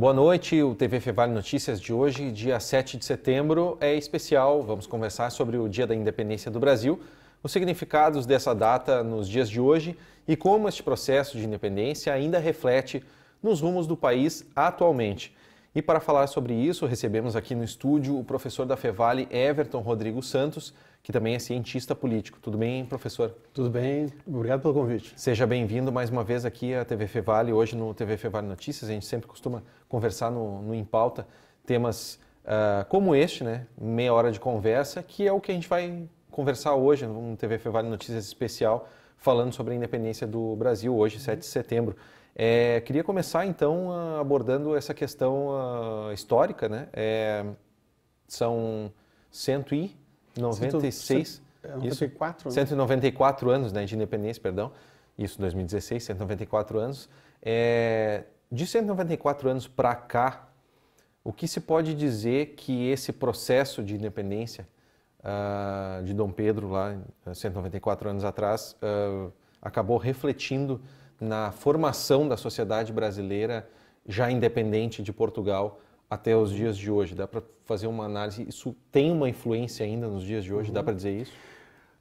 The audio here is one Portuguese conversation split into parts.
Boa noite, o TV Fevale Notícias de hoje, dia 7 de setembro, é especial. Vamos conversar sobre o Dia da Independência do Brasil, os significados dessa data nos dias de hoje e como este processo de independência ainda reflete nos rumos do país atualmente. E para falar sobre isso, recebemos aqui no estúdio o professor da Fevale, Everton Rodrigo Santos, que também é cientista político. Tudo bem, professor? Tudo bem, obrigado pelo convite. Seja bem-vindo mais uma vez aqui à TV Fevale, hoje no TV Fevale Notícias. A gente sempre costuma conversar no, no Em Pauta temas uh, como este, né? meia hora de conversa, que é o que a gente vai conversar hoje no TV Fevale Notícias Especial, falando sobre a independência do Brasil, hoje, 7 uhum. de setembro. É, queria começar, então, abordando essa questão uh, histórica. Né? É, são 196... 194, é, isso, 194 anos né, de independência, perdão. Isso, 2016, 194 anos. É, de 194 anos para cá, o que se pode dizer que esse processo de independência uh, de Dom Pedro, lá 194 eh, anos atrás, uh, acabou refletindo na formação da sociedade brasileira já independente de Portugal até os dias de hoje? Dá para fazer uma análise? Isso tem uma influência ainda nos dias de hoje? Uhum. Dá para dizer isso?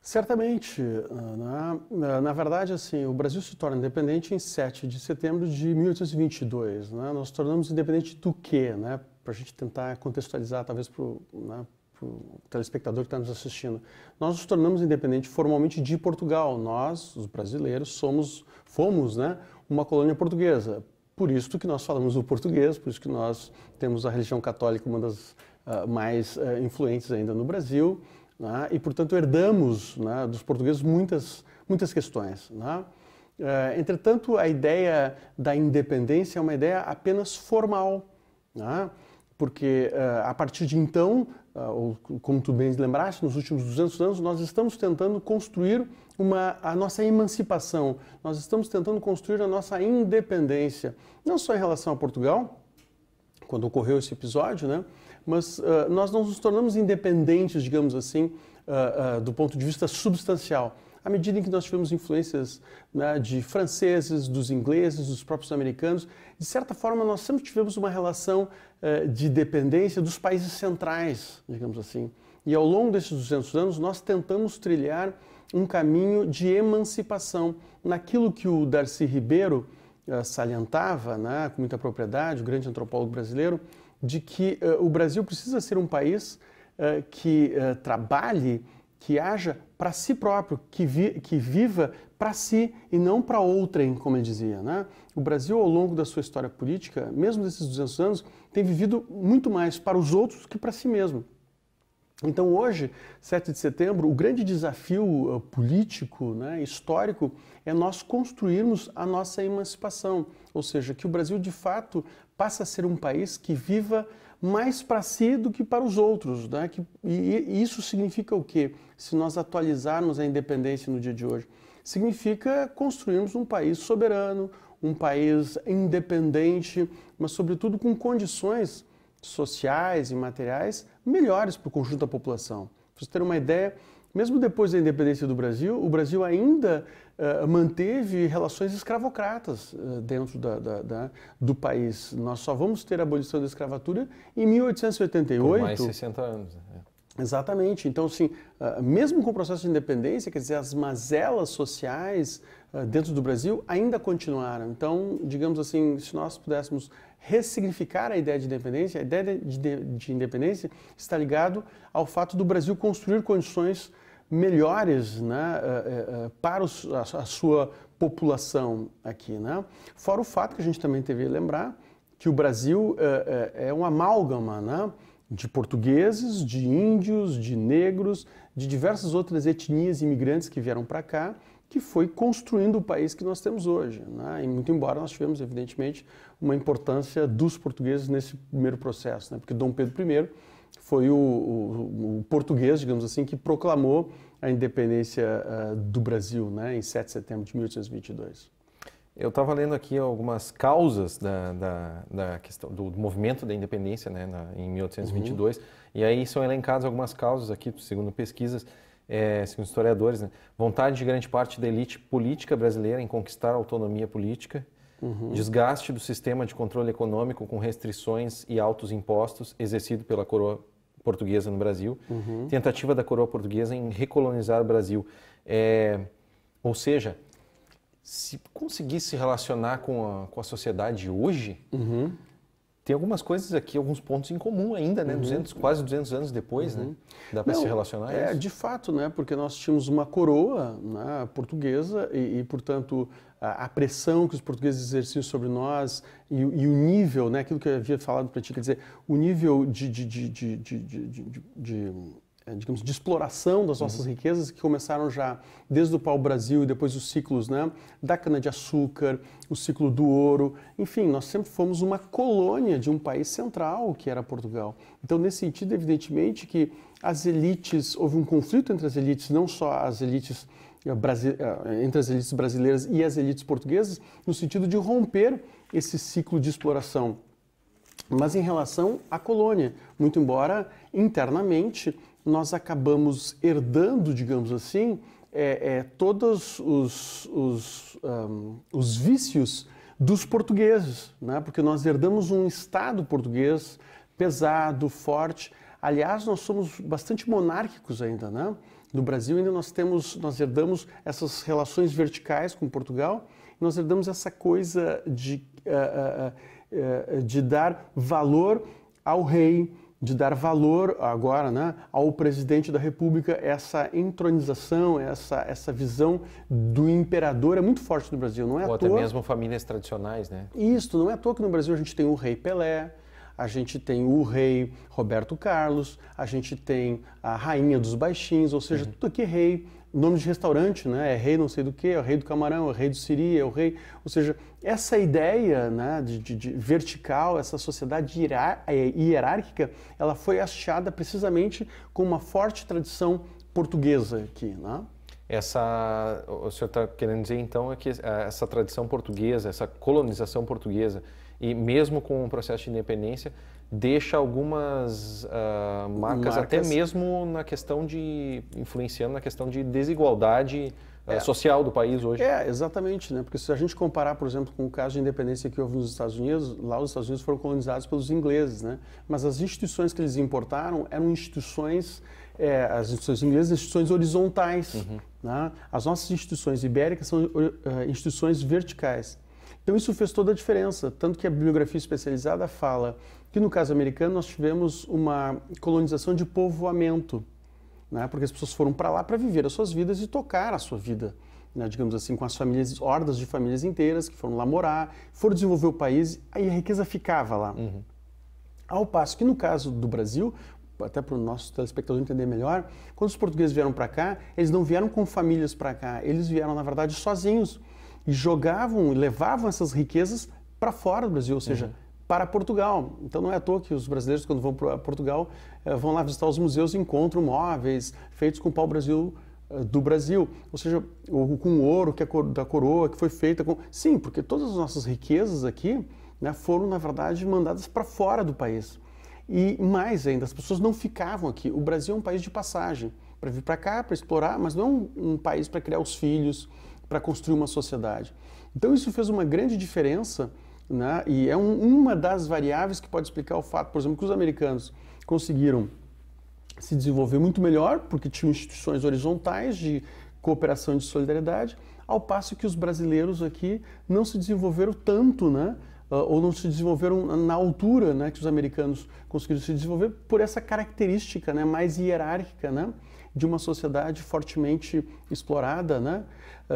Certamente. É, na verdade, assim, o Brasil se torna independente em 7 de setembro de 1822. Né? Nós tornamos independente do quê? Né? Para a gente tentar contextualizar, talvez, para né, o telespectador que está nos assistindo. Nós nos tornamos independente formalmente de Portugal. Nós, os brasileiros, somos, fomos né, uma colônia portuguesa. Por isso que nós falamos o português, por isso que nós temos a religião católica, uma das uh, mais uh, influentes ainda no Brasil né? e, portanto, herdamos né, dos portugueses muitas, muitas questões. Né? Eh, entretanto, a ideia da independência é uma ideia apenas formal, né? porque eh, a partir de então, eh, ou, como tu bem lembraste, nos últimos 200 anos, nós estamos tentando construir uma, a nossa emancipação, nós estamos tentando construir a nossa independência, não só em relação a Portugal, quando ocorreu esse episódio, né? mas uh, nós não nos tornamos independentes, digamos assim, uh, uh, do ponto de vista substancial. À medida em que nós tivemos influências né, de franceses, dos ingleses, dos próprios americanos, de certa forma nós sempre tivemos uma relação eh, de dependência dos países centrais, digamos assim. E ao longo desses 200 anos nós tentamos trilhar um caminho de emancipação naquilo que o Darcy Ribeiro eh, salientava né, com muita propriedade, o grande antropólogo brasileiro, de que uh, o Brasil precisa ser um país uh, que uh, trabalhe, que haja para si próprio, que, vi, que viva para si e não para outrem, como ele dizia. Né? O Brasil, ao longo da sua história política, mesmo desses 200 anos, tem vivido muito mais para os outros que para si mesmo. Então, hoje, 7 de setembro, o grande desafio político, né, histórico, é nós construirmos a nossa emancipação, ou seja, que o Brasil de fato passa a ser um país que viva mais para si do que para os outros. Né? Que, e, isso significa o quê? Se nós atualizarmos a independência no dia de hoje, significa construirmos um país soberano, um país independente, mas, sobretudo, com condições sociais e materiais melhores para o conjunto da população. Para vocês ter uma ideia, mesmo depois da independência do Brasil, o Brasil ainda eh, manteve relações escravocratas uh, dentro da, da, da, do país. Nós só vamos ter a abolição da escravatura em 1888. Por mais 60 anos. Né? Exatamente. Então, assim, uh, mesmo com o processo de independência, quer dizer, as mazelas sociais dentro do Brasil ainda continuaram. Então, digamos assim, se nós pudéssemos ressignificar a ideia de independência, a ideia de, de, de independência está ligado ao fato do Brasil construir condições uh, melhores né, eh, eh, eh, para a sua população aqui. Né? Fora o fato que a gente também teve que lembrar que o Brasil é, um amálgama né, de portugueses, de índios, de negros, de diversas outras etnias imigrantes que vieram para cá que foi construindo o país que nós temos hoje. Né? E muito embora nós tivemos, evidentemente, uma importância dos portugueses nesse primeiro processo, né? porque Dom Pedro I foi o, o, o português, digamos assim, que proclamou a independência uh, do Brasil, né, em 7 de setembro de 1822. Eu estava lendo aqui algumas causas da, da, da questão, do, movimento da independência né, na, em 1822, uhum. e aí são elencadas algumas causas aqui, segundo pesquisas, é, segundo historiadores, né? vontade de grande parte da elite política brasileira em conquistar a autonomia política, uhum. desgaste do sistema de controle econômico com restrições e altos impostos exercido pela coroa portuguesa no Brasil, uhum. tentativa da coroa portuguesa em recolonizar o Brasil. É, ou seja, se conseguisse se relacionar com a, com a sociedade hoje, uhum tem algumas coisas aqui, alguns pontos em comum ainda, né? Uhum. 200, quase 200 anos depois, né? uhum. né? Dá para se relacionar é, é, isso? De fato, né? Porque nós tínhamos uma coroa né, portuguesa e, e, portanto, a, a, pressão que os portugueses exerciam sobre nós e, e o nível, né? Aquilo que eu havia falado para ti, quer dizer, o nível de, de, de, de eh, digamos, de exploração das nossas uhum. riquezas, que começaram já desde o pau-brasil e depois os ciclos né, da cana-de-açúcar, o ciclo do ouro. Enfim, nós sempre fomos uma colônia de um país central, que era Portugal. Então, nesse sentido, evidentemente que as elites, houve um conflito entre as elites, não só as elites eh, eh, entre as elites brasileiras e as elites portuguesas, no sentido de romper esse ciclo de exploração mas em relação à colônia, muito embora internamente nós acabamos herdando, digamos assim, é, é, todos os, os, um, os vícios dos portugueses, né? porque nós herdamos um Estado português pesado, forte. Aliás, nós somos bastante monárquicos ainda, né? No Brasil ainda nós temos, nós herdamos essas relações verticais com Portugal, nós herdamos essa coisa de, uh, uh, uh, de dar valor ao rei, de dar valor agora né, ao presidente da República, essa entronização, essa, essa visão do imperador é muito forte no Brasil, não é Ou à até mesmo famílias tradicionais, né? Isso, não é à toa que no Brasil a gente tem o rei Pelé, a gente tem o rei Roberto Carlos, a gente tem a rainha dos baixinhos ou seja, uhum. tudo aqui é rei. Nome de restaurante, né? É rei não sei do que, é o rei do camarão, é o rei do siri, é o rei. Ou seja, essa ideia né, de, de, de vertical, essa sociedade hierar, eh, hierárquica, ela foi achada precisamente com uma forte tradição portuguesa aqui, né? Essa, o senhor está querendo dizer então é que essa tradição portuguesa, essa colonização portuguesa, e mesmo com o processo de independência, deixa algumas uh, ah, marcas, marcas, até mesmo na questão de, influenciando na questão de desigualdade uh, é. social do país hoje. É, exatamente, né? porque se a gente comparar, por exemplo, com o caso de independência que houve nos Estados Unidos, lá os Estados Unidos foram colonizados pelos ingleses, né? mas as instituições que eles importaram eram instituições é, as instituições inglesas, instituições horizontais. Uhum. Né? As nossas instituições ibéricas são uh, instituições verticais. Então isso fez toda a diferença, tanto que a bibliografia especializada fala que no caso americano nós tivemos uma colonização de povoamento, né? porque as pessoas foram para lá para viver as suas vidas e tocar a sua vida, né? digamos assim, com as famílias, hordas de famílias inteiras que foram lá morar, foram desenvolver o país, aí a riqueza ficava lá. Uhum. Ao passo que no caso do Brasil, até para o nosso telespectador entender melhor, quando os portugueses vieram para cá, eles não vieram com famílias para cá, eles vieram, na verdade, sozinhos e jogavam, levavam essas riquezas para fora do Brasil, ou seja, uhum. para Portugal. Então não é à toa que os brasileiros, quando vão para Portugal, eh, vão lá visitar os museus e encontram móveis feitos com pau-brasil eh, do Brasil, ou seja, com ouro que é da coroa que foi feita com... sim, porque todas as nossas riquezas aqui né, foram na verdade mandadas para fora do país e mais ainda as pessoas não ficavam aqui. O Brasil é um país de passagem para vir para cá para explorar, mas não é um país para criar os filhos, para construir uma sociedade. Então isso fez uma grande diferença né? e é um, uma das variáveis que pode explicar o fato, por exemplo, que os americanos conseguiram se desenvolver muito melhor, porque tinham instituições horizontais de cooperação e de solidariedade, ao passo que os brasileiros aqui não se desenvolveram tanto, né? Ah, ou não se desenvolveram na altura né, que os americanos conseguiram se desenvolver por essa característica né, mais hierárquica né, de uma sociedade fortemente explorada. Né? Uh,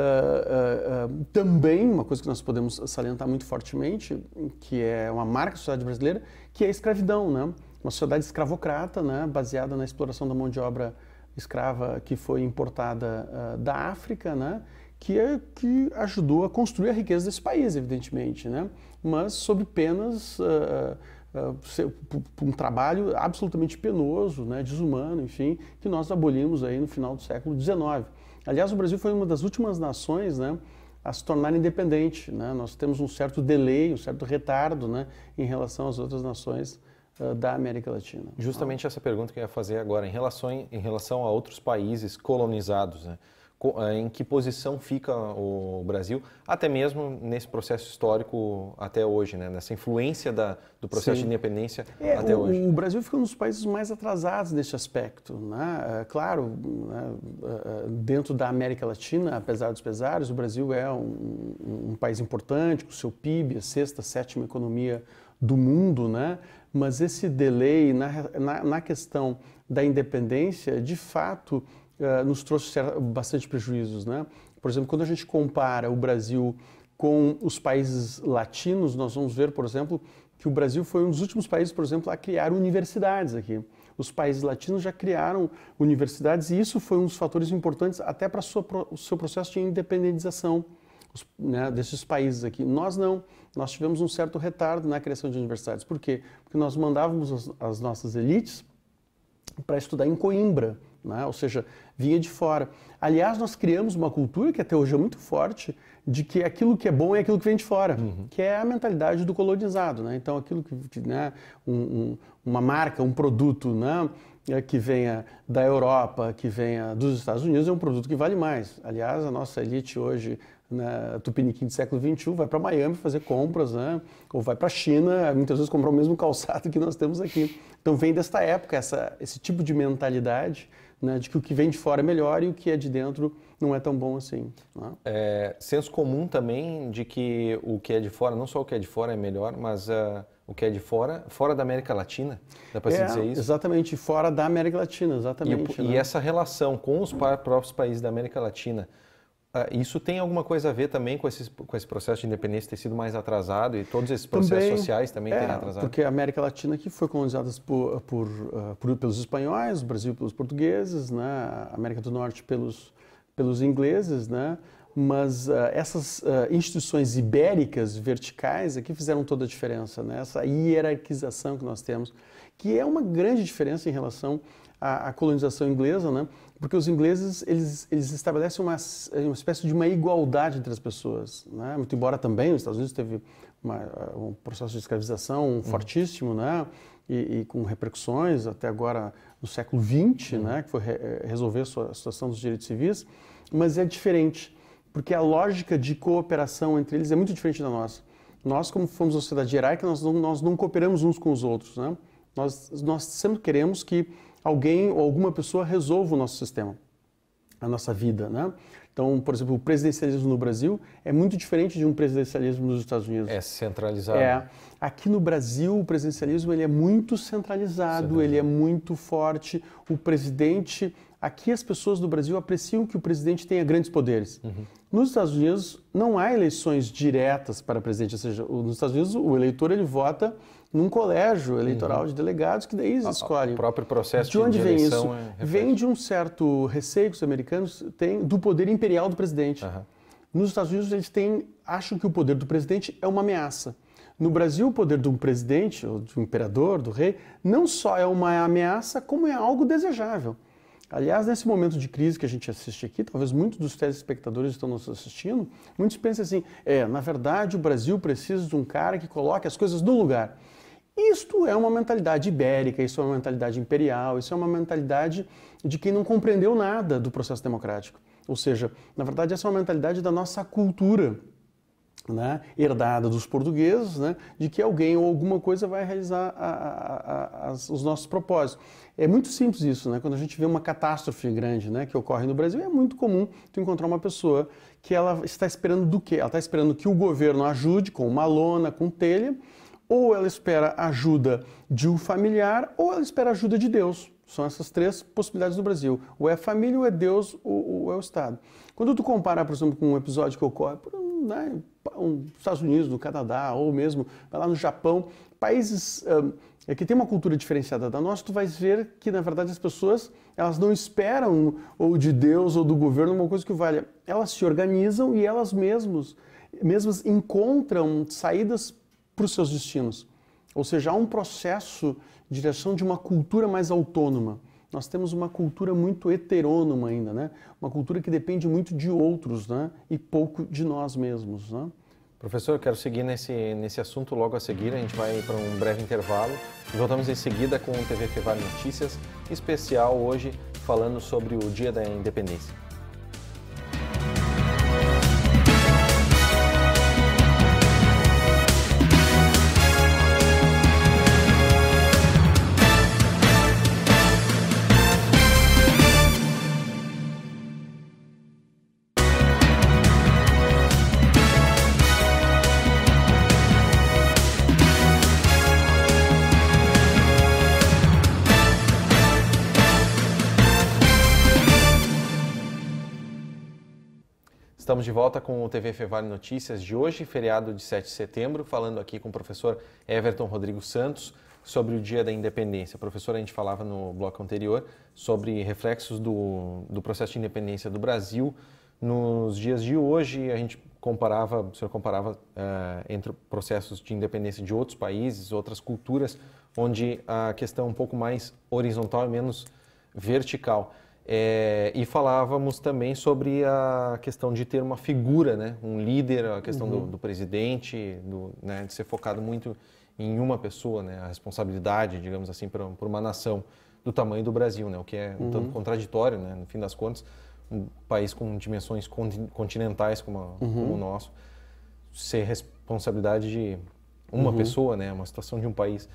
uh, uh, também, uma coisa que nós podemos salientar muito fortemente, que é uma marca da sociedade brasileira, que é a escravidão. Né? Uma sociedade escravocrata, né, baseada na exploração da mão de obra escrava que foi importada da África, né? que, é, que ajudou a construir a riqueza desse país, evidentemente, né? mas sob penas, uh, uh, um trabalho absolutamente penoso, né? desumano, enfim, que nós abolimos aí no final do século XIX. Aliás, o Brasil foi uma das últimas nações né, a se tornar independente. Né? Nós temos um certo delay, um certo retardo né, em relação às outras nações uh, da América Latina. Justamente ah. essa pergunta que eu ia fazer agora, em relação, em relação a outros países colonizados. Né? Eh, em que posição fica o Brasil, até mesmo nesse processo histórico até hoje, né? nessa influência da, do processo Sim. de independência é, até o, hoje. O Brasil fica um dos países mais atrasados nesse aspecto. Né? É claro, né? É, é, dentro da América Latina, apesar dos pesares, o Brasil é um, um país importante, com seu PIB, a sexta, sétima economia do mundo, né? mas esse delay na, na, na questão da independência, de fato, eh, nos trouxe bastante prejuízos, né? Por exemplo, quando a gente compara o Brasil com os países latinos, nós vamos ver, por exemplo, que o Brasil foi um dos últimos países, por exemplo, a criar universidades aqui. Os países latinos já criaram universidades e isso foi um dos fatores importantes até para o seu processo de independização né, desses países aqui. Nós não, nós tivemos um certo retardo na criação de universidades. Por quê? Porque nós mandávamos as nossas elites para estudar em Coimbra, né? ou seja, vinha de fora. Aliás, nós criamos uma cultura que até hoje é muito forte de que aquilo que é bom é aquilo que vem de fora, uhum. que é a mentalidade do colonizado. Né? Então, aquilo que né, um, um, uma marca, um produto né, é, que venha da Europa, que venha dos Estados Unidos, é um produto que vale mais. Aliás, a nossa elite hoje né, Tupiniquim do século XXI, vai para Miami fazer compras, né? ou vai para a China, muitas vezes comprar o mesmo calçado que nós temos aqui. Então vem desta época essa, esse tipo de mentalidade né, de que o que vem de fora é melhor e o que é de dentro não é tão bom assim. Né? É, senso comum também de que o que é de fora, não só o que é de fora é melhor, mas uh, o que é de fora, fora da América Latina, dá para é, dizer isso? Exatamente, fora da América Latina, exatamente. E, né? e essa relação com os próprios países da América Latina, ah, isso tem alguma coisa a ver também com esse, com esse processo de independência ter sido mais atrasado e todos esses processos também, sociais também é, terem atrasado? Porque a América Latina que foi colonizada por, por, ah, por, pelos espanhóis, o Brasil pelos portugueses, né? a América do Norte pelos, pelos ingleses, né? mas uh, essas uh, instituições ibéricas verticais aqui é fizeram toda a diferença, né? essa hierarquização que nós temos, que é uma grande diferença em relação a, a colonização inglesa, né? porque os ingleses eles, eles estabelecem uma, uma espécie de uma igualdade entre as pessoas, né? muito embora também os Estados Unidos teve uma, uh, um processo de escravização uhum. fortíssimo, né? E, e, com repercussões até agora no século XX, uhum. né? que foi re, eh, resolver a, sua, a situação dos direitos civis, mas é diferente porque a lógica de cooperação entre eles é muito diferente da nossa. Nós, como fomos uma sociedade hierárquica, nós não, nós não cooperamos uns com os outros, né? Nós, nós sempre queremos que alguém ou alguma pessoa resolva o nosso sistema, a nossa vida, né? Então, por exemplo, o presidencialismo no Brasil é muito diferente de um presidencialismo nos Estados Unidos. É centralizado. É. Aqui no Brasil, o presidencialismo ele é muito centralizado, ele é muito forte. O presidente Aqui as pessoas do Brasil apreciam que o presidente tenha grandes poderes. Uhum. Nos Estados Unidos não há eleições diretas para presidente, ou seja, nos Estados Unidos o eleitor ele vota num colégio uhum. eleitoral uhum. de delegados, que daí eles escolhem. O próprio processo de onde vem isso? É... vem de um certo receio que os americanos têm do poder imperial do presidente. Uhum. Nos Estados Unidos, eles têm, acham que o poder do presidente é uma ameaça. No Brasil, o poder de um presidente, ou de um imperador, do rei, não só é uma ameaça, como é algo desejável. Aliás, nesse momento de crise que a gente assiste aqui, talvez muitos dos telespectadores estão nos assistindo, muitos pensam assim: é, na verdade, o Brasil precisa de um cara que coloque as coisas no lugar. Isto é uma mentalidade ibérica, isso é uma mentalidade imperial, isso é uma mentalidade de quem não compreendeu nada do processo democrático. Ou seja, na verdade, essa é uma mentalidade da nossa cultura. Né, herdada dos portugueses, né, de que alguém ou alguma coisa vai realizar a, a, a, os nossos propósitos. É muito simples isso, né? quando a gente vê uma catástrofe grande né, que ocorre no Brasil, é muito comum tu encontrar uma pessoa que ela está esperando do quê? Ela está esperando que o governo ajude com uma lona, com telha, ou ela espera ajuda de um familiar, ou ela espera ajuda de Deus. São essas três possibilidades no Brasil. Ou é a família, ou é Deus, ou, ou é o Estado. Quando tu compara, por exemplo, com um episódio que ocorre né, nos Estados Unidos, no Canadá, ou mesmo vai lá no Japão, países um, é que têm uma cultura diferenciada da nossa, tu vais ver que, na verdade, as pessoas elas não esperam ou de Deus ou do governo uma coisa que valha. Elas se organizam e elas mesmas, mesmas encontram saídas para os seus destinos. Ou seja, há um processo de direção de uma cultura mais autônoma. Nós temos uma cultura muito heterônoma ainda, né? Uma cultura que depende muito de outros, né? E pouco de nós mesmos, né? Professor, eu quero seguir nesse, nesse assunto logo a seguir. A gente vai para um breve intervalo e voltamos em seguida com o TV Feval Notícias, especial hoje falando sobre o Dia da Independência. Estamos de volta com o TV Fevale Notícias de hoje, feriado de 7 de setembro, falando aqui com o professor Everton Rodrigo Santos sobre o Dia da Independência. Professor, a gente falava no bloco anterior sobre reflexos do, do processo de independência do Brasil. Nos dias de hoje, a gente comparava, o senhor comparava uh, entre processos de independência de outros países, outras culturas, onde a questão é um pouco mais horizontal e menos vertical. É, e falávamos também sobre a questão de ter uma figura, né? um líder, a questão uhum. do, do, presidente, do, né? de ser focado muito em uma pessoa, né? a responsabilidade, digamos assim, por, por uma nação do tamanho do Brasil, né? o que é um uhum. tanto contraditório, né? no fim das contas, um país com dimensões continentais como, a, uhum. como o nosso, ser responsabilidade de uma uhum. pessoa, né? uma situação de um país.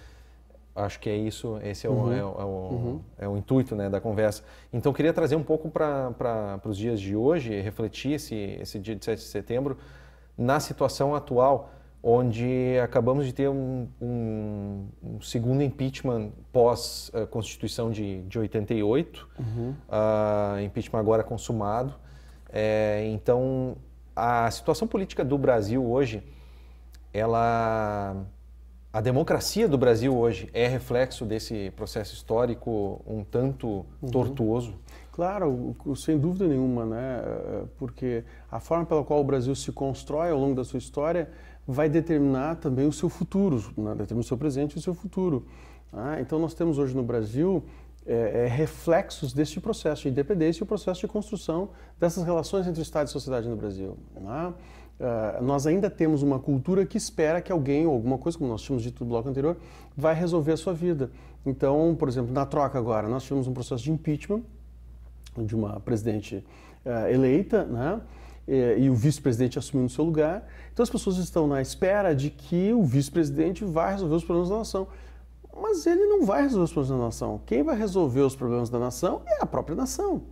Acho que é isso, esse é o, uhum. é, o, é, o uhum. é, o, intuito né, da conversa. Então, queria trazer um pouco para os dias de hoje, refletir esse, esse dia de 7 de setembro na situação atual, onde acabamos de ter um, um, um segundo impeachment pós-Constituição eh, de, de 88, uhum. uh, impeachment agora consumado. É, então, a situação política do Brasil hoje, ela a democracia do Brasil hoje é reflexo desse processo histórico um tanto uhum. tortuoso? Claro, sem dúvida nenhuma, né? É, porque a forma pela qual o Brasil se constrói ao longo da sua história vai determinar também o seu futuro, né? determina o seu presente e o seu futuro. Ah, então nós temos hoje no Brasil é, é, reflexos deste processo de independência e o processo de construção dessas relações entre Estado e sociedade no Brasil. Né? Uh, nós ainda temos uma cultura que espera que alguém ou alguma coisa, como nós tínhamos dito no bloco anterior, vai resolver a sua vida. Então, por exemplo, na troca agora, nós tivemos um processo de impeachment de uma presidente uh, eleita, né? E, o vice-presidente assumindo no seu lugar. Então as pessoas estão na espera de que o vice-presidente vai resolver os problemas da nação. Mas ele não vai resolver os problemas da nação. Quem vai resolver os problemas da nação é a própria nação.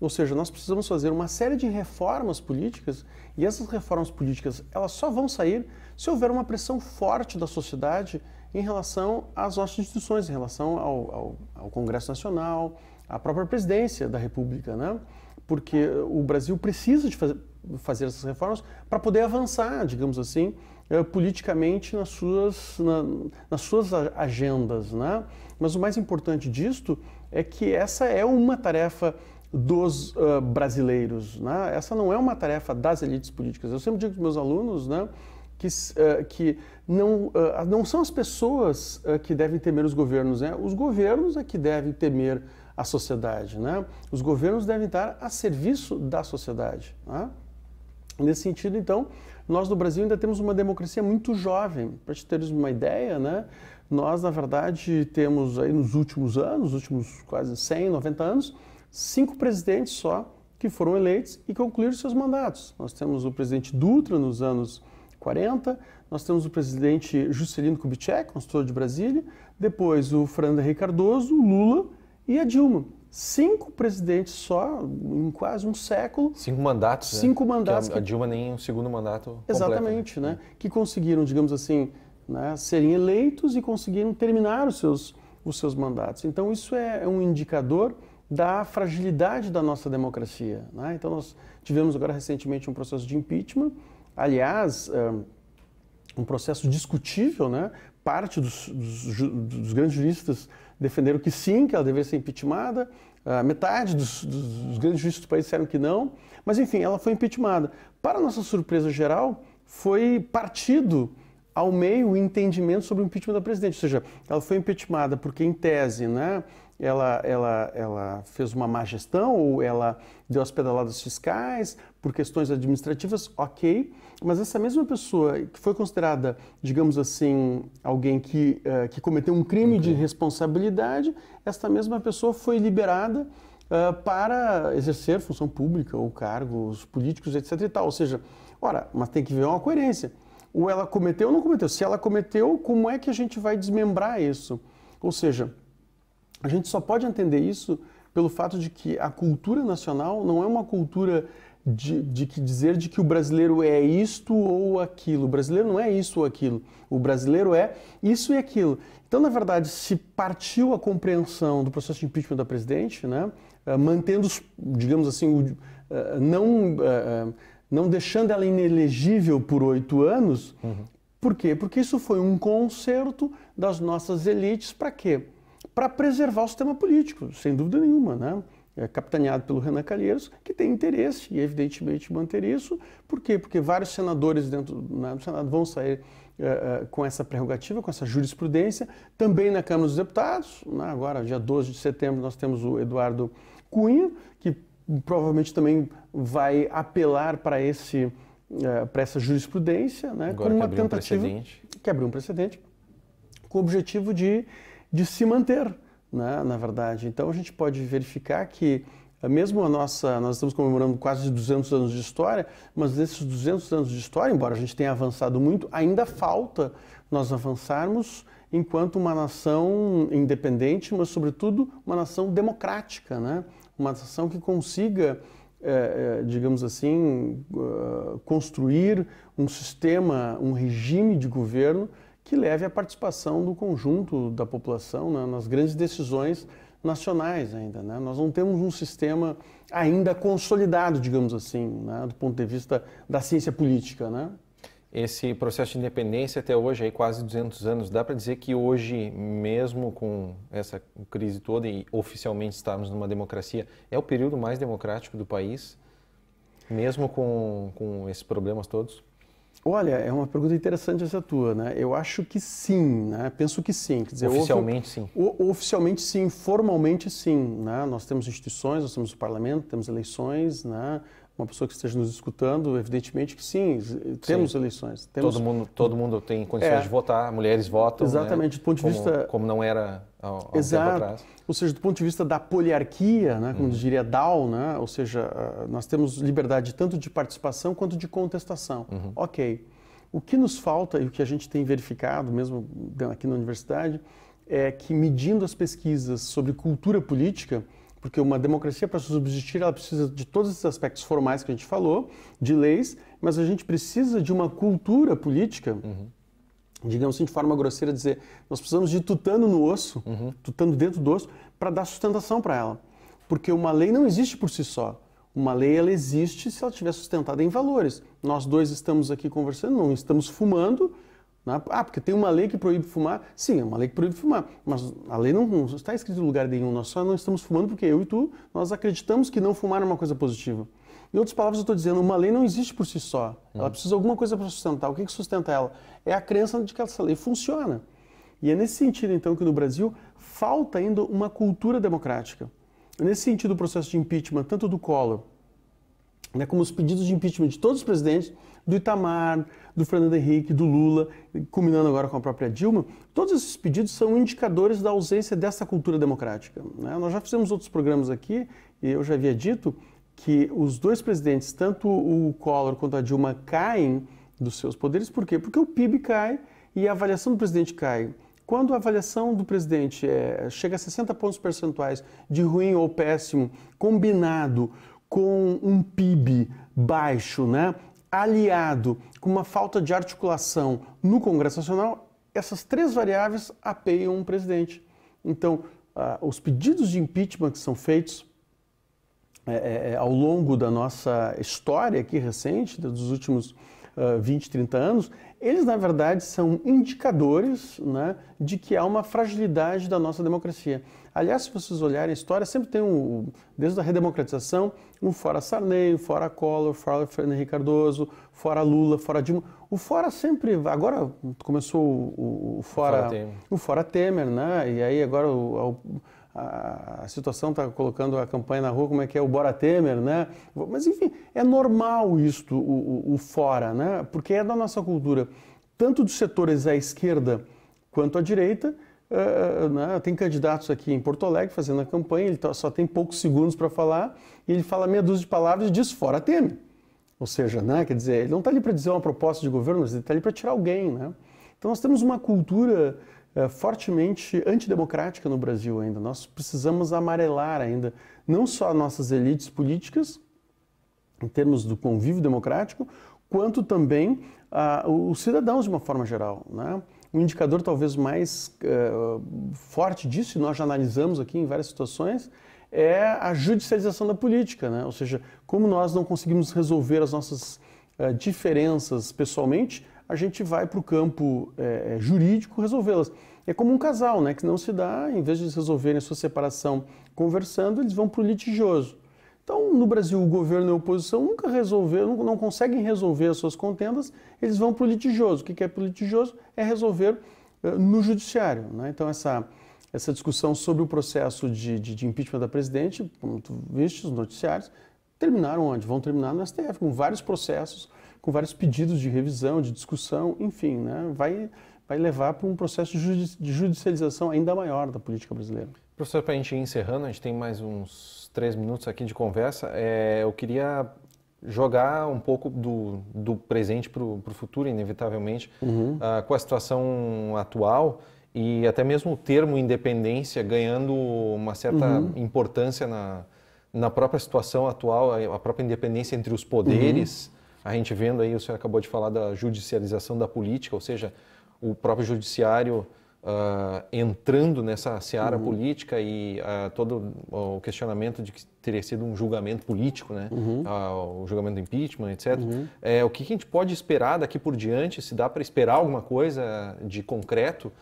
Ou seja, nós precisamos fazer uma série de reformas políticas e essas reformas políticas elas só vão sair se houver uma pressão forte da sociedade em relação às nossas instituições, em relação ao, ao, ao Congresso Nacional, à própria presidência da República, né? porque o Brasil precisa de fazer fazer essas reformas para poder avançar, digamos assim, eh, politicamente nas suas, na, nas suas agendas. Né? Mas o mais importante disto é que essa é uma tarefa dos uh, brasileiros. Né? Essa não é uma tarefa das elites políticas. Eu sempre digo para meus alunos né, que, uh, que não, uh, não são as pessoas que devem temer os governos, né? os governos é que devem temer a sociedade. Né? Os governos devem estar a serviço da sociedade. Né? Nesse sentido, então, nós no Brasil ainda temos uma democracia muito jovem. Para te teres uma ideia, né? nós, na verdade, temos aí nos últimos anos, nos últimos quase 100, 90 anos, cinco presidentes só que foram eleitos e concluíram seus mandatos. Nós temos o presidente Dutra nos anos 40, nós temos o presidente Juscelino Kubitschek, consultor de Brasília, depois o Fernando Henrique Cardoso, Lula e a Dilma. Cinco presidentes só em quase um século. Cinco mandatos, né? Cinco né? mandatos. Que a, Dilma nem um segundo mandato Exatamente, né? né? Que conseguiram, digamos assim, né, serem eleitos e conseguiram terminar os seus, os seus mandatos. Então isso é, é um indicador da fragilidade da nossa democracia. Né? Então, nós tivemos agora recentemente um processo de impeachment, aliás, eh, um processo discutível, né? parte dos, dos, dos grandes juristas defenderam que sim, que ela deveria ser impeachmentada, ah, metade dos, dos grandes juristas do país disseram que não, mas enfim, ela foi impeachmentada. Para nossa surpresa geral, foi partido ao meio o entendimento sobre o impeachment da presidente, ou seja, ela foi impeachmentada porque, em tese, né, ela, ela, ela fez uma má gestão ou ela deu as pedaladas fiscais por questões administrativas, ok, mas essa mesma pessoa que foi considerada, digamos assim, alguém que, uh, que cometeu um crime okay. de responsabilidade, esta mesma pessoa foi liberada uh, para exercer função pública ou cargos políticos, etc. E tal. Ou seja, ora, mas tem que ver uma coerência. Ou ela cometeu ou não cometeu. Se ela cometeu, como é que a gente vai desmembrar isso? Ou seja, a gente só pode entender isso pelo fato de que a cultura nacional não é uma cultura de, de, que dizer de que o brasileiro é isto ou aquilo. O brasileiro não é isso ou aquilo. O brasileiro é isso e aquilo. Então, na verdade, se partiu a compreensão do processo de impeachment da presidente, né, eh, mantendo, digamos assim, o, eh, não, eh, não deixando ela inelegível por oito anos. Uhum. Por quê? Porque isso foi um conserto das nossas elites para quê? para preservar o sistema político, sem dúvida nenhuma, né? É capitaneado pelo Renan Calheiros, que tem interesse e evidentemente manter isso. Por quê? Porque vários senadores dentro né, do Senado vão sair é, é, com essa prerrogativa, com essa jurisprudência. Também na Câmara dos Deputados, né, agora dia 12 de setembro, nós temos o Eduardo Cunha, que provavelmente também vai apelar para esse é, para essa jurisprudência, né, agora como uma tentativa um que abriu um precedente, com o objetivo de de se manter, né, na verdade. Então a gente pode verificar que eh, mesmo a nossa, nós estamos comemorando quase 200 anos de história, mas desses 200 anos de história, embora a gente tenha avançado muito, ainda falta nós avançarmos enquanto uma nação independente, mas sobretudo uma nação democrática, né? Uma nação que consiga eh, eh, digamos assim, construir um sistema, um regime de governo que leve à participação do conjunto da população né, nas grandes decisões nacionais ainda. Né? Nós não temos um sistema ainda consolidado, digamos assim, né, do ponto de vista da ciência política. Né? Esse processo de independência até hoje, aí, quase 200 anos, dá para dizer que hoje, mesmo com essa crise toda e oficialmente estarmos numa democracia, é o período mais democrático do país, mesmo com, com esses problemas todos? Olha, é uma pergunta interessante essa tua, né? Eu acho que sim, né? Penso que sim. Quer dizer, oficialmente ofi sim. O, oficialmente sim, formalmente sim, né? Nós temos instituições, nós temos o parlamento, temos eleições, né? uma pessoa que esteja nos escutando, evidentemente que sim, temos sim. eleições. Temos... Todo, mundo, todo mundo tem condições é. de votar, mulheres votam. Né? Exatamente, né? do ponto de como, vista. Como não era há ao Exato. tempo atrás. Ou seja, do ponto de vista da poliarquia, né? como hum. diria Dow, né? ou seja, ah, nós temos liberdade tanto de participação quanto de contestação. Uhum. Ok. O que nos falta e o que a gente tem verificado, mesmo aqui na universidade, é que medindo as pesquisas sobre cultura política, porque uma democracia, para subsistir, ela precisa de todos esses aspectos formais que a gente falou, de leis, mas a gente precisa de uma cultura política. Uhum digamos assim, de forma grosseira, dizer nós precisamos de tutano no osso, uhum. tutano dentro do osso, para dar sustentação para ela. Porque uma lei não existe por si só. Uma lei ela existe se ela estiver sustentada em valores. Nós dois estamos aqui conversando, não estamos fumando, né? Ah, porque tem uma lei que proíbe fumar. Sim, é uma lei que proíbe fumar, mas a lei não, não está escrita em lugar nenhum. Nós só não estamos fumando porque eu e tu, nós acreditamos que não fumar é uma coisa positiva. Em outras palavras, eu estou dizendo, uma lei não existe por si só. Ela hum. precisa de alguma coisa para sustentar. O que, que sustenta ela? É a crença de que essa lei funciona. E é nesse sentido, então, que no Brasil falta ainda uma cultura democrática. É nesse sentido, o processo de impeachment, tanto do Collor, né, como os pedidos de impeachment de todos os presidentes, do Itamar, do Fernando Henrique, do Lula, culminando agora com a própria Dilma, todos esses pedidos são indicadores da ausência dessa cultura democrática. Né? Nós já fizemos outros programas aqui, e eu já havia dito que os dois presidentes, tanto o Collor quanto a Dilma, caem dos seus poderes. Por quê? Porque o PIB cai e a avaliação do presidente cai. Quando a avaliação do presidente é, chega a 60 pontos percentuais de ruim ou péssimo, combinado com um PIB baixo, né? aliado com uma falta de articulação no Congresso Nacional, essas três variáveis apeiam um presidente. Então, ah, os pedidos de impeachment que são feitos é, é, é, ao longo da nossa história aqui recente, dos últimos uh, 20, 30 anos, eles na verdade são indicadores né, de que há uma fragilidade da nossa democracia. Aliás, se vocês olharem a história, sempre tem, um, desde a redemocratização, um fora Sarney, um fora Collor, fora Fernando Cardoso, fora Lula, fora Dilma. O fora sempre, agora começou o, o, o fora, o fora Temer. o fora Temer, né? E aí agora o, o a, situação está colocando a campanha na rua, como é que é o Bora Temer, né? Mas enfim, é normal isto, o, o, o fora, né? Porque é da nossa cultura. Tanto dos setores à esquerda quanto à direita, Uh, né? tem candidatos aqui em Porto Alegre fazendo a campanha, ele tá, só tem poucos segundos para falar, e ele fala meia dúzia de palavras e diz fora Temer. Ou seja, né? quer dizer, ele não está ali para dizer uma proposta de governo, mas ele está ali para tirar alguém. Né? Então nós temos uma cultura eh, fortemente antidemocrática no Brasil ainda. Nós precisamos amarelar ainda não só nossas elites políticas, em termos do convívio democrático, quanto também ah, os cidadãos de uma forma geral. Né? Um indicador talvez mais uh, forte disso, e nós já analisamos aqui em várias situações, é a judicialização da política, né? ou seja, como nós não conseguimos resolver as nossas uh, diferenças pessoalmente, a gente vai para o campo uh, jurídico resolvê-las. É como um casal, né? Que não se dá, em vez de resolverem a sua separação conversando, eles vão para o litigioso. Então, no Brasil, o governo e a oposição nunca resolveram, não conseguem resolver as suas contendas, eles vão para o litigioso. O que é para o litigioso? É resolver eh, no judiciário. Né? Então, essa, essa discussão sobre o processo de, de, de impeachment da presidente, como tu viste os noticiários, terminaram onde? Vão terminar no STF, com vários processos, com vários pedidos de revisão, de discussão, enfim, né? vai, vai levar para um processo de judicialização ainda maior da política brasileira. Professor, para a gente ir encerrando, a gente tem mais uns três minutos aqui de conversa. É, eu queria jogar um pouco do, do presente para o futuro, inevitavelmente, uhum. uh, com a situação atual e até mesmo o termo independência ganhando uma certa uhum. importância na, na própria situação atual, a própria independência entre os poderes. Uhum. A gente vendo aí, o senhor acabou de falar da judicialização da política, ou seja, o próprio judiciário uh, entrando nessa seara uhum. política e uh, todo o questionamento de que teria sido um julgamento político, né? Uhum. Uh, o julgamento do impeachment, etc. Uhum. É, o que, que a gente pode esperar daqui por diante? Se dá para esperar alguma coisa de concreto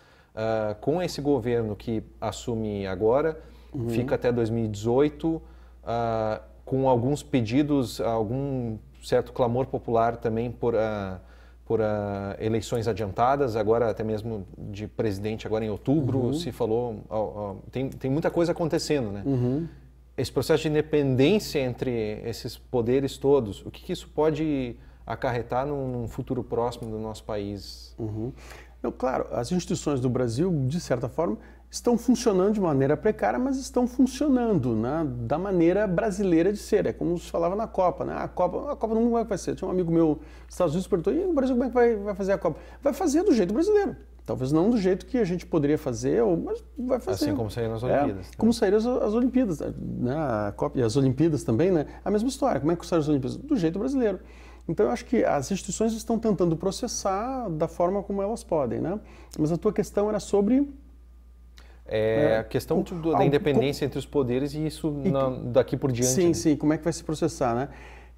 com esse governo que assume agora, uhum. fica até 2018, com alguns pedidos, algum certo clamor popular também por por uh, eleições adiantadas, agora até mesmo de presidente, agora em outubro, uhum. se falou. Ó, ó, tem, tem muita coisa acontecendo, né? Uhum. Esse processo de independência entre esses poderes todos, o que, que isso pode acarretar num, num, futuro próximo do nosso país? Uhum. claro, as instituições do Brasil, de certa forma, estão funcionando de maneira precária, mas estão funcionando né, da maneira brasileira de ser. É como se falava na Copa, né? A Copa, a Copa não é que vai ser? Tinha um amigo meu nos Estados Unidos perguntou: e o Brasil como é que vai, vai fazer a Copa? Vai fazer do jeito brasileiro. Talvez não do jeito que a gente poderia fazer, mas vai fazer. Assim como saíram as é, Olimpíadas. É, né? Como saíram as, as, Olimpíadas, né? a Copa, e as Olimpíadas também, né? A mesma história. Como é que saíram as Olimpíadas? Do jeito brasileiro. Então, eu acho que as instituições estão tentando processar da forma como elas podem, né? Mas a tua questão era sobre é, é, a questão da independência com, entre os poderes e isso e, na, daqui por diante. Sim, né? sim, como é que vai se processar, né?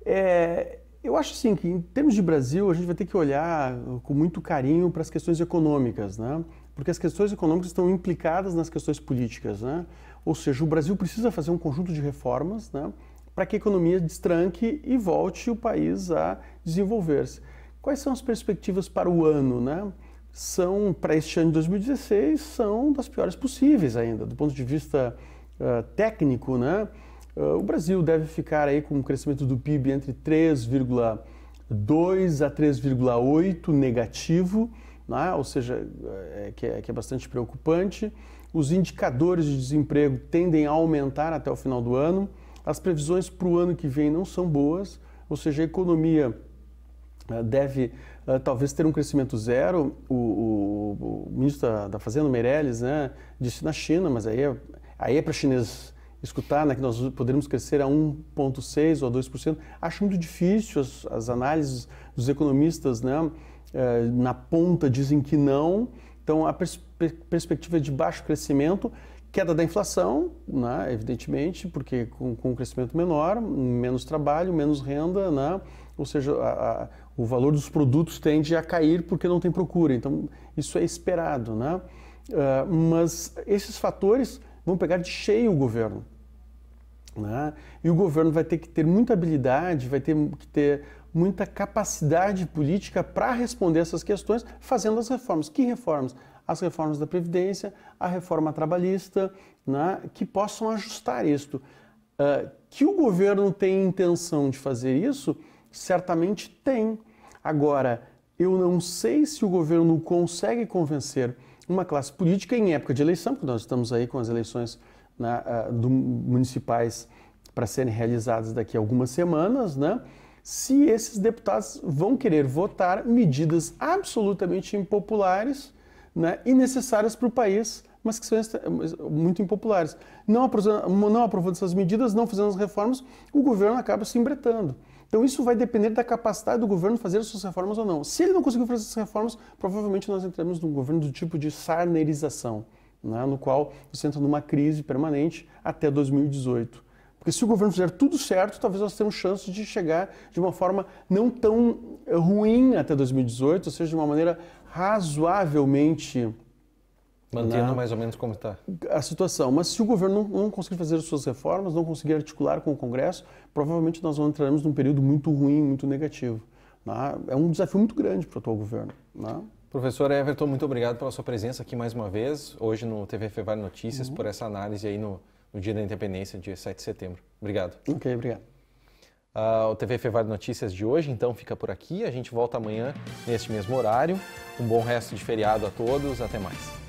É, eu acho sim que em termos de Brasil a gente vai ter que olhar uh, com muito carinho para as questões econômicas, né? Porque as questões econômicas estão implicadas nas questões políticas, né? Ou seja, o Brasil precisa fazer um conjunto de reformas, né? Para que a economia destranque e volte o país a desenvolver-se. Quais são as perspectivas para o ano, né? são, para este ano de 2016, são das piores possíveis ainda, do ponto de vista uh, técnico, né? Uh, o Brasil deve ficar aí com um crescimento do PIB entre 3,2 a 3,8 negativo, né? ou seja, é, que, é, que é bastante preocupante. Os indicadores de desemprego tendem a aumentar até o final do ano. As previsões para o ano que vem não são boas, ou seja, a economia deve ah, talvez ter um crescimento zero. O, o, o ministro da, da, Fazenda, Meirelles, né, disse na China, mas aí é, aí é para chinês escutar né, que nós poderemos crescer a 1,6% ou a 2%. Acho muito difícil as, as análises dos economistas né, eh, na ponta dizem que não. Então, a pers perspectiva de baixo crescimento queda da inflação, né, evidentemente, porque com, com um crescimento menor, menos trabalho, menos renda, né, ou seja, a, a, o valor dos produtos tende a cair porque não tem procura. Então, isso é esperado. Né? Uh, mas esses fatores vão pegar de cheio o governo. Né? E o governo vai ter que ter muita habilidade, vai ter que ter muita capacidade política para responder essas questões, fazendo as reformas. Que reformas? As reformas da Previdência, a reforma trabalhista, né? que possam ajustar isto. Uh, que o governo tem intenção de fazer isso, certamente tem. Agora, eu não sei se o governo consegue convencer uma classe política em época de eleição, porque nós estamos aí com as eleições na, né, uh, do, municipais para serem realizadas daqui a algumas semanas, né? se esses deputados vão querer votar medidas absolutamente impopulares né, e necessárias para o país, mas que são muito impopulares. Não aprovando, não aprovando essas medidas, não fazendo as reformas, o governo acaba se embretando. Então isso vai depender da capacidade do governo fazer suas reformas ou não. Se ele não conseguir fazer essas reformas, provavelmente nós entramos num governo do tipo de sarnerização, né? no qual você entra numa crise permanente até 2018. Porque se o governo fizer tudo certo, talvez nós tenhamos chance de chegar de uma forma não tão ruim até 2018, ou seja, de uma maneira razoavelmente Mantendo mais ou menos como está. A situação. Mas se o governo não, não, conseguir fazer as suas reformas, não conseguir articular com o Congresso, provavelmente nós vamos entrarmos num período muito ruim, muito negativo. Né? É um desafio muito grande para o atual governo. Né? Professor Everton, muito obrigado pela sua presença aqui mais uma vez, hoje no TV Feval Notícias, uhum. por essa análise aí no, no Dia da Independência, dia 7 de setembro. Obrigado. Ok, obrigado. Uh, o TV Feval Notícias de hoje, então, fica por aqui. A gente volta amanhã, neste mesmo horário. Um bom resto de feriado a todos. Até mais.